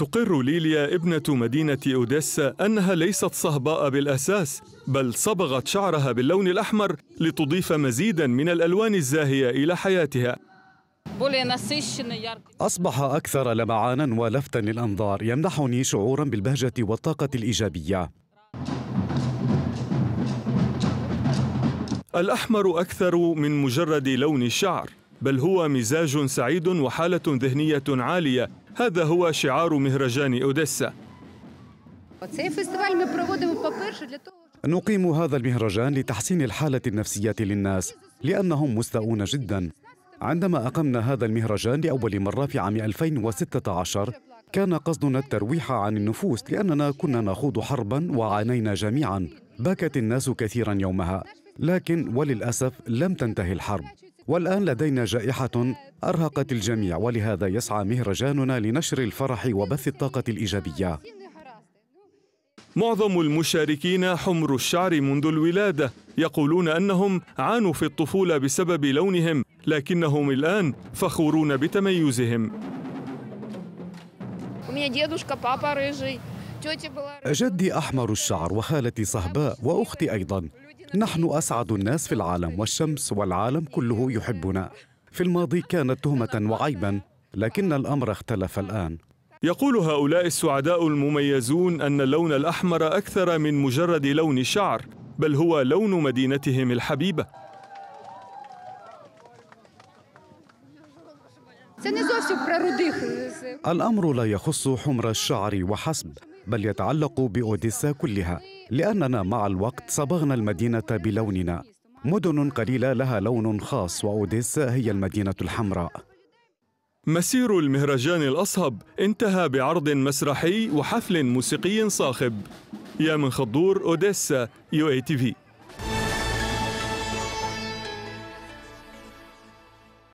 تقر ليليا ابنة مدينة أوديسا أنها ليست صهباء بالأساس بل صبغت شعرها باللون الأحمر لتضيف مزيدا من الألوان الزاهية إلى حياتها أصبح أكثر لمعانا ولفتا للأنظار يمنحني شعورا بالبهجة والطاقة الإيجابية الأحمر أكثر من مجرد لون الشعر بل هو مزاج سعيد وحالة ذهنية عالية هذا هو شعار مهرجان أوديسا نقيم هذا المهرجان لتحسين الحالة النفسية للناس لأنهم مستؤون جدا عندما أقمنا هذا المهرجان لأول مرة في عام 2016 كان قصدنا الترويح عن النفوس لأننا كنا نخوض حربا وعانينا جميعا بكت الناس كثيرا يومها لكن وللأسف لم تنتهي الحرب والآن لدينا جائحة أرهقت الجميع ولهذا يسعى مهرجاننا لنشر الفرح وبث الطاقة الإيجابية معظم المشاركين حمر الشعر منذ الولادة يقولون أنهم عانوا في الطفولة بسبب لونهم لكنهم الآن فخورون بتميزهم جدي أحمر الشعر وخالتي صهباء وأختي أيضا نحن أسعد الناس في العالم والشمس والعالم كله يحبنا في الماضي كانت تهمة وعيبا لكن الأمر اختلف الآن يقول هؤلاء السعداء المميزون أن اللون الأحمر أكثر من مجرد لون الشعر بل هو لون مدينتهم الحبيبة الأمر لا يخص حمر الشعر وحسب بل يتعلق بأوديسا كلها لأننا مع الوقت صبغنا المدينة بلوننا مدن قليلة لها لون خاص وأوديسا هي المدينة الحمراء مسير المهرجان الأصهب انتهى بعرض مسرحي وحفل موسيقي صاخب يا من خضور أوديسا يو اي تي في